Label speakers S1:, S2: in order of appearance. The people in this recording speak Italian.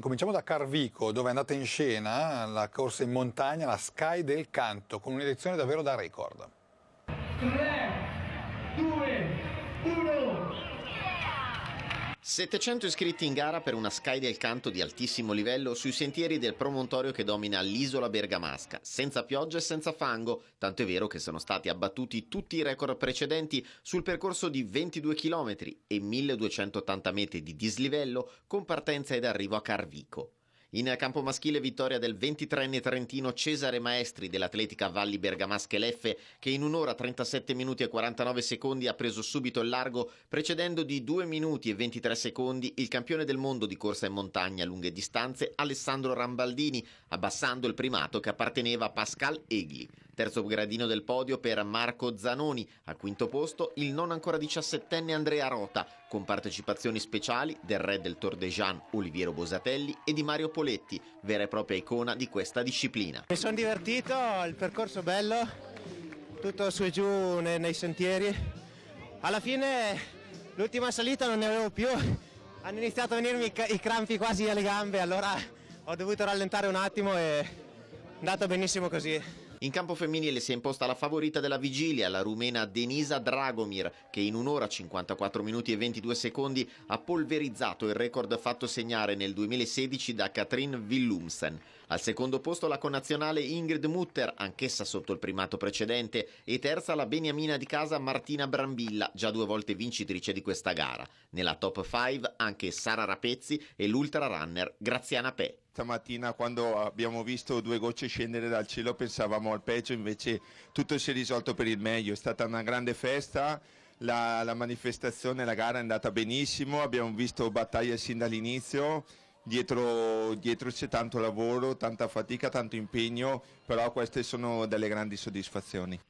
S1: Cominciamo da Carvico, dove è andata in scena la corsa in montagna, la Sky del Canto, con un'edizione davvero da record.
S2: 3, 2,
S3: 1.
S2: 700 iscritti in gara per una Sky del canto di altissimo livello sui sentieri del promontorio che domina l'isola bergamasca, senza pioggia e senza fango, tanto è vero che sono stati abbattuti tutti i record precedenti sul percorso di 22 km e 1280 metri di dislivello con partenza ed arrivo a Carvico. In campo maschile vittoria del 23enne trentino Cesare Maestri dell'Atletica Valli Bergamasche Leffe che in un'ora 37 minuti e 49 secondi ha preso subito il largo precedendo di 2 minuti e 23 secondi il campione del mondo di corsa in montagna a lunghe distanze Alessandro Rambaldini abbassando il primato che apparteneva a Pascal Egli. Terzo gradino del podio per Marco Zanoni, al quinto posto il non ancora 17enne Andrea Rota, con partecipazioni speciali del re del Tour de Jean Oliviero Bosatelli e di Mario Poletti, vera e propria icona di questa disciplina.
S3: Mi sono divertito, il percorso bello, tutto su e giù nei, nei sentieri. Alla fine l'ultima salita non ne avevo più, hanno iniziato a venirmi i crampi quasi alle
S2: gambe, allora ho dovuto rallentare un attimo e è andato benissimo così. In campo femminile si è imposta la favorita della vigilia, la rumena Denisa Dragomir, che in un'ora 54 minuti e 22 secondi ha polverizzato il record fatto segnare nel 2016 da Katrin Willumsen. Al secondo posto la connazionale Ingrid Mutter, anch'essa sotto il primato precedente, e terza la beniamina di casa Martina Brambilla, già due volte vincitrice di questa gara. Nella top 5 anche Sara Rapezzi e l'ultra runner
S1: Graziana Pè. Stamattina quando abbiamo visto due gocce scendere dal cielo pensavamo al peggio, invece tutto si è risolto per il meglio, è stata una grande festa. La, la manifestazione, la gara è andata benissimo, abbiamo visto battaglia sin dall'inizio, dietro, dietro c'è tanto lavoro, tanta fatica, tanto impegno, però queste sono delle grandi soddisfazioni.